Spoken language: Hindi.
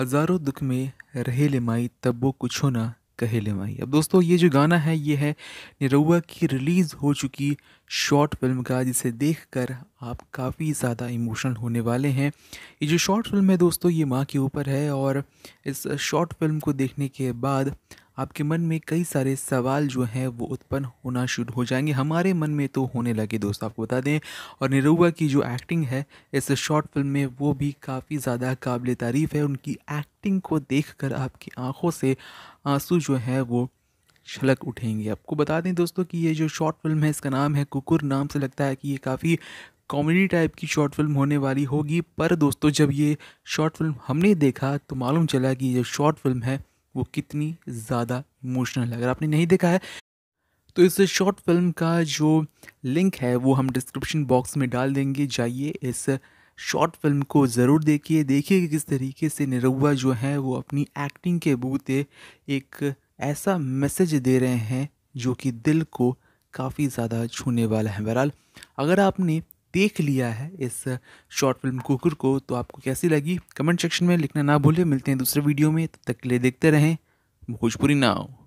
हज़ारों दुख में रहे ले माई तब वो कुछ ना कहे ले माई अब दोस्तों ये जो गाना है ये है निरुआ की रिलीज़ हो चुकी शॉर्ट फिल्म का जिसे देखकर आप काफ़ी ज़्यादा इमोशनल होने वाले हैं ये जो शॉर्ट फिल्म है दोस्तों ये माँ के ऊपर है और इस शॉर्ट फिल्म को देखने के बाद आपके मन में कई सारे सवाल जो हैं वो उत्पन्न होना शुरू हो जाएंगे हमारे मन में तो होने लगे दोस्त आपको बता दें और निरुआ की जो एक्टिंग है इस शॉर्ट फिल्म में वो भी काफ़ी ज़्यादा काबिल तारीफ़ है उनकी एक्टिंग को देखकर आपकी आंखों से आंसू जो है वो छलक उठेंगे आपको बता दें दोस्तों कि ये जो शॉर्ट फिल्म है इसका नाम है कुकुर नाम से लगता है कि ये काफ़ी कॉमेडी टाइप की शॉर्ट फिल्म होने वाली होगी पर दोस्तों जब ये शॉर्ट फिल्म हमने देखा तो मालूम चला कि ये शॉर्ट फिल्म है वो कितनी ज़्यादा इमोशनल है अगर आपने नहीं देखा है तो इस शॉर्ट फिल्म का जो लिंक है वो हम डिस्क्रिप्शन बॉक्स में डाल देंगे जाइए इस शॉर्ट फिल्म को ज़रूर देखिए देखिए कि किस तरीके से निरुआ जो है वो अपनी एक्टिंग के बूते एक ऐसा मैसेज दे रहे हैं जो कि दिल को काफ़ी ज़्यादा छूने वाला है बहरहाल अगर आपने देख लिया है इस शॉर्ट फिल्म कुकर को तो आपको कैसी लगी कमेंट सेक्शन में लिखना ना भूलें मिलते हैं दूसरे वीडियो में तब तक के लिए देखते रहें भोजपुरी नाव